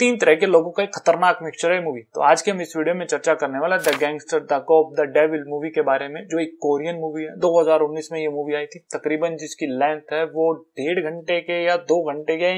तीन तरह के लोगों का एक खतरनाक मिक्सचर है मूवी तो आज के हम इस वीडियो में चर्चा करने वाला the gangster the cop the devil movie के बारे में जो एक कोरियन मूवी है 2019 में ये मूवी आई थी तकरीबन जिसकी लेंथ है वो डेढ़ घंटे के या दो घंटे के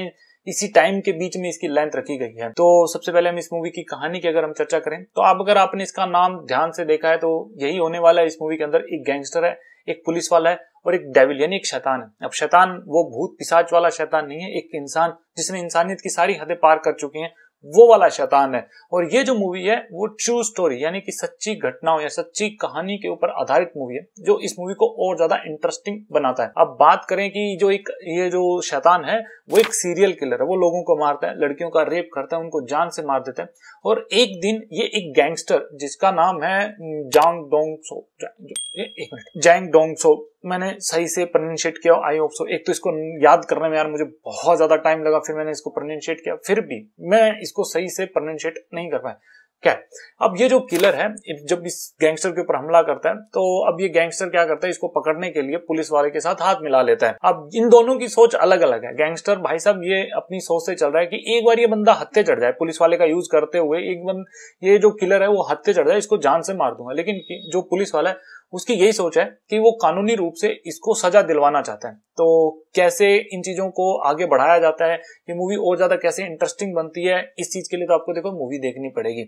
इसी टाइम के बीच में इसकी लेंथ रखी गई है तो सबसे पहले हम इस मूवी की कहानी की अगर हम चर्चा करें तो आप अगर आपने इसका नाम ध्यान से देखा है तो यही होने वाला है इस मूवी के अंदर एक गैंगस्टर है एक पुलिस वाला है और एक डेविल यानी एक शैतान है अब शैतान वो भूत पिसाच वाला शैतान नहीं है एक इंसान जिसने इंसानियत की सारी हदें पार कर चुकी हैं वो वाला शैतान है और ये जो मूवी है वो ट्रू स्टोरी यानी कि सच्ची घटनाओं या सच्ची कहानी के ऊपर आधारित मूवी है जो इस मूवी को और ज्यादा इंटरेस्टिंग बनाता है अब बात करें कि जो एक ये जो शैतान है वो एक सीरियल किलर है वो लोगों को मारता है लड़कियों का रेप करता है उनको जान से मार देता है और एक दिन ये एक गैंगस्टर जिसका नाम है जांग डोंग सो एक मिनट जैंग डोंग सो मैंने सही से प्रोनशिएट किया आई होप सो एक तो इसको याद करने में यार मुझे बहुत ज्यादा टाइम लगा फिर मैंने इसको प्रोनशिएट किया फिर भी मैं इसको सही से प्रोनशिएट नहीं कर पाया क्या अब ये जो किलर है जब इस गैंगस्टर के ऊपर हमला करता है तो अब ये गैंगस्टर क्या करता है इसको पकड़ने के लिए पुलिस वाले के साथ हाथ मिला लेता है अब इन दोनों की सोच अलग अलग है गैंगस्टर भाई साहब ये अपनी सोच से चल रहा है कि एक बार ये बंदा हत्या चढ़ जाए पुलिस वाले का यूज करते हुए एक बंद ये जो किलर है वो हत्या चढ़ जाए इसको जान से मार दूंगा लेकिन जो पुलिस वाला है उसकी यही सोच है कि वो कानूनी रूप से इसको सजा दिलवाना चाहता है तो कैसे इन चीजों को आगे बढ़ाया जाता है ये मूवी और ज्यादा कैसे इंटरेस्टिंग बनती है इस चीज के लिए तो आपको देखो मूवी देखनी पड़ेगी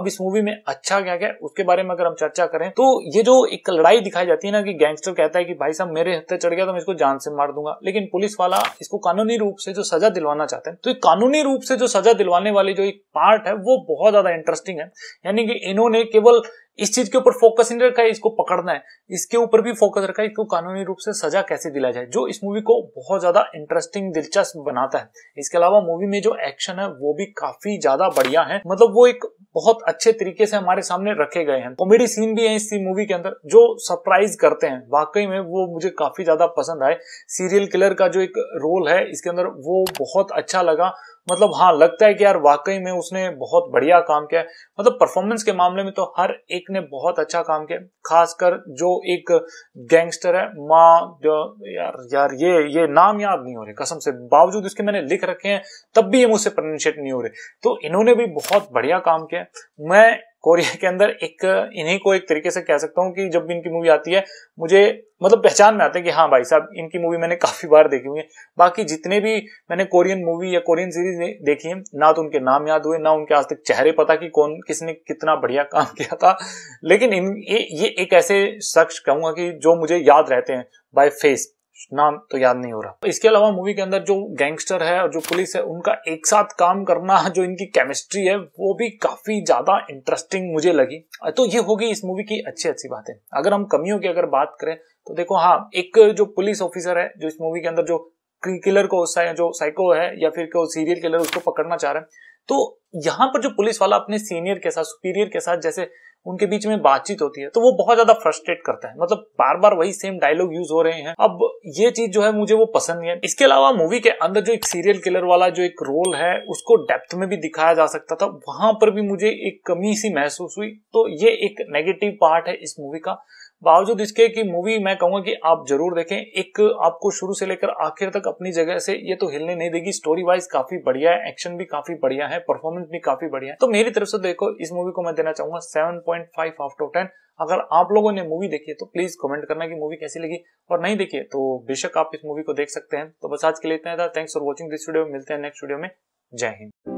अब इस मूवी में अच्छा क्या क्या उसके बारे में अगर हम चर्चा करें तो ये जो एक लड़ाई दिखाई जाती है ना कि गैंगस्टर कहता है कि भाई साहब मेरे हत्या चढ़ गया तो मैं इसको जान से मार दूंगा लेकिन पुलिस वाला इसको कानूनी रूप से जो सजा दिलवाना चाहते हैं तो कानूनी रूप से जो सजा दिलवाने वाली जो एक पार्ट है वो बहुत ज्यादा इंटरेस्टिंग है यानी कि इन्होंने केवल इस चीज के ऊपर फोकस नहीं रखा है इसको पकड़ना है इसके ऊपर भी फोकस रखा है इसको कानूनी रूप से सजा कैसे दिला जाए जो इस मूवी को बहुत ज्यादा इंटरेस्टिंग दिलचस्प बनाता है इसके अलावा मूवी में जो एक्शन है वो भी काफी ज्यादा बढ़िया है मतलब वो एक बहुत अच्छे तरीके से हमारे सामने रखे गए हैं कॉमेडी सीन भी है इस मूवी के अंदर जो सरप्राइज करते हैं वाकई में वो मुझे काफी ज्यादा पसंद आए सीरियल किलर का जो एक रोल है इसके अंदर वो बहुत अच्छा लगा मतलब हाँ लगता है कि यार वाकई में उसने बहुत बढ़िया काम किया मतलब परफॉर्मेंस के मामले में तो हर एक ने बहुत अच्छा काम किया खासकर जो एक गैंगस्टर है माँ यार यार ये ये नाम याद नहीं हो रहे कसम से बावजूद इसके मैंने लिख रखे हैं तब भी ये मुझसे प्रोनशिएट नहीं हो रहे तो इन्होंने भी बहुत बढ़िया काम किया मैं कोरिया के अंदर एक इन्हीं को एक तरीके से कह सकता हूँ कि जब भी इनकी मूवी आती है मुझे मतलब पहचान में आते हैं कि हाँ भाई साहब इनकी मूवी मैंने काफी बार देखी हुई है बाकी जितने भी मैंने कोरियन मूवी या कोरियन सीरीज देखी है ना तो उनके नाम याद हुए ना उनके आज तक चेहरे पता कि कौन किसने कितना बढ़िया काम किया था लेकिन इन ये, ये एक ऐसे शख्स कहूंगा कि जो मुझे याद रहते हैं बाय फेस नाम तो याद नहीं हो रहा इसके अलावा मूवी के अंदर जो गैंगस्टर है और जो पुलिस है उनका एक साथ काम करना जो इनकी केमिस्ट्री है वो भी काफी ज्यादा इंटरेस्टिंग मुझे लगी तो ये होगी इस मूवी की अच्छी अच्छी बातें अगर हम कमियों की अगर बात करें तो देखो हाँ एक जो पुलिस ऑफिसर है जो इस मूवी के अंदर जो किलर को जो साइको है या फिर को सीरियल किलर उसको पकड़ना चाह रहे हैं तो यहाँ पर जो पुलिस वाला अपने सीनियर के साथ सुपीरियर के साथ जैसे उनके बीच में बातचीत होती है तो वो बहुत ज्यादा फ्रस्ट्रेट करता है मतलब बार बार वही सेम डायलॉग यूज हो रहे हैं अब ये चीज जो है मुझे वो पसंद नहीं है इसके अलावा मूवी के अंदर जो एक सीरियल किलर वाला जो एक रोल है उसको डेप्थ में भी दिखाया जा सकता था वहां पर भी मुझे एक कमी सी महसूस हुई तो ये एक नेगेटिव पार्ट है इस मूवी का बावजूद इसके कि मूवी मैं कहूंगा कि आप जरूर देखें एक आपको शुरू से लेकर आखिर तक अपनी जगह से ये तो हिलने नहीं देगी स्टोरी वाइज काफी बढ़िया है एक्शन भी काफी बढ़िया है परफॉर्मेंस भी काफी बढ़िया है तो मेरी तरफ से देखो इस मूवी को मैं देना चाहूंगा seven point five out of ten अगर आप लोगों ने मूवी देखी है तो प्लीज कमेंट करना कि मूवी कैसी लगी और नहीं देखिए तो बेशक आप इस मूवी को देख सकते हैं तो बस आज के लिए इतना था thanks for watching this video मिलते हैं नेक्स्ट वीडियो में जय हिंद